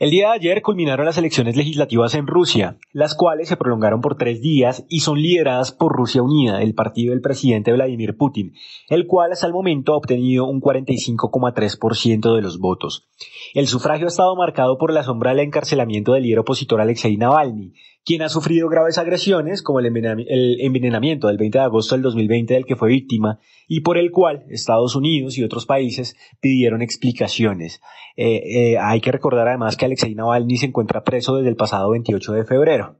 El día de ayer culminaron las elecciones legislativas en Rusia, las cuales se prolongaron por tres días y son lideradas por Rusia Unida, el partido del presidente Vladimir Putin, el cual hasta el momento ha obtenido un 45,3% de los votos. El sufragio ha estado marcado por la sombra del encarcelamiento del líder opositor Alexei Navalny, quien ha sufrido graves agresiones como el, envenenamiento del 20 de agosto del 2020 del que fue víctima y por el cual Estados Unidos y otros países pidieron explicaciones. Eh, eh, hay que recordar además que Alexei Navalny se encuentra preso desde el pasado 28 de febrero.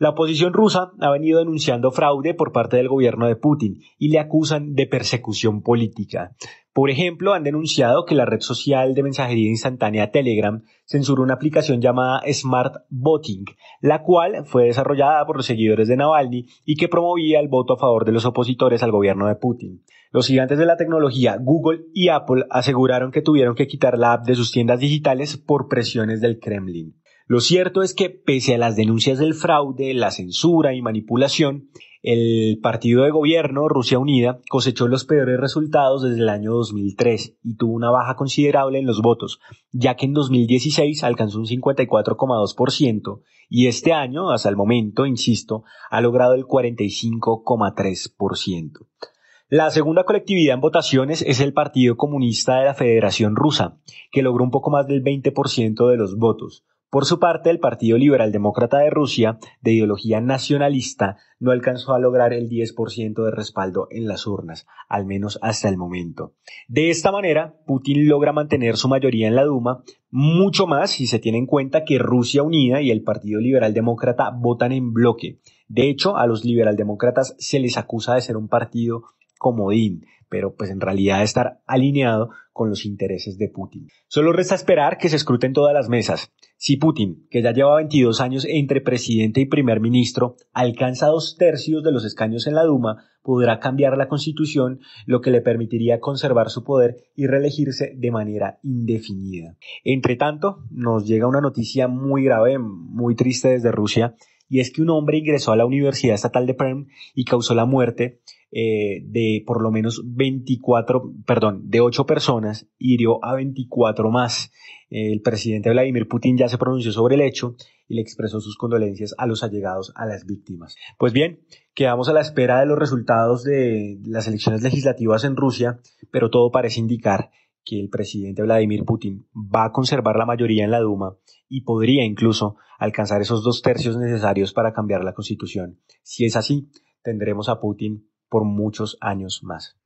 La oposición rusa ha venido denunciando fraude por parte del gobierno de Putin y le acusan de persecución política. Por ejemplo, han denunciado que la red social de mensajería instantánea Telegram censuró una aplicación llamada Smart Voting, la cual fue desarrollada por los seguidores de Navalny y que promovía el voto a favor de los opositores al gobierno de Putin. Los gigantes de la tecnología Google y Apple aseguraron que tuvieron que quitar la app de sus tiendas digitales por presiones del Kremlin. Lo cierto es que, pese a las denuncias del fraude, la censura y manipulación, el partido de gobierno Rusia Unida cosechó los peores resultados desde el año 2003 y tuvo una baja considerable en los votos, ya que en 2016 alcanzó un 54,2% y este año, hasta el momento, insisto, ha logrado el 45,3%. La segunda colectividad en votaciones es el Partido Comunista de la Federación Rusa, que logró un poco más del 20% de los votos, por su parte, el Partido Liberal Demócrata de Rusia, de ideología nacionalista, no alcanzó a lograr el 10% de respaldo en las urnas, al menos hasta el momento. De esta manera, Putin logra mantener su mayoría en la Duma, mucho más si se tiene en cuenta que Rusia Unida y el Partido Liberal Demócrata votan en bloque. De hecho, a los liberaldemócratas se les acusa de ser un partido comodín, pero pues en realidad estar alineado con los intereses de Putin. Solo resta esperar que se escruten todas las mesas. Si Putin, que ya lleva 22 años entre presidente y primer ministro, alcanza dos tercios de los escaños en la Duma, podrá cambiar la constitución, lo que le permitiría conservar su poder y reelegirse de manera indefinida. Entre tanto, nos llega una noticia muy grave, muy triste desde Rusia, y es que un hombre ingresó a la Universidad Estatal de Perm y causó la muerte eh, de por lo menos 24, perdón, de 8 personas, hirió a 24 más. El presidente Vladimir Putin ya se pronunció sobre el hecho y le expresó sus condolencias a los allegados a las víctimas. Pues bien, quedamos a la espera de los resultados de las elecciones legislativas en Rusia, pero todo parece indicar que el presidente Vladimir Putin va a conservar la mayoría en la Duma y podría incluso alcanzar esos dos tercios necesarios para cambiar la constitución. Si es así, tendremos a Putin por muchos años más.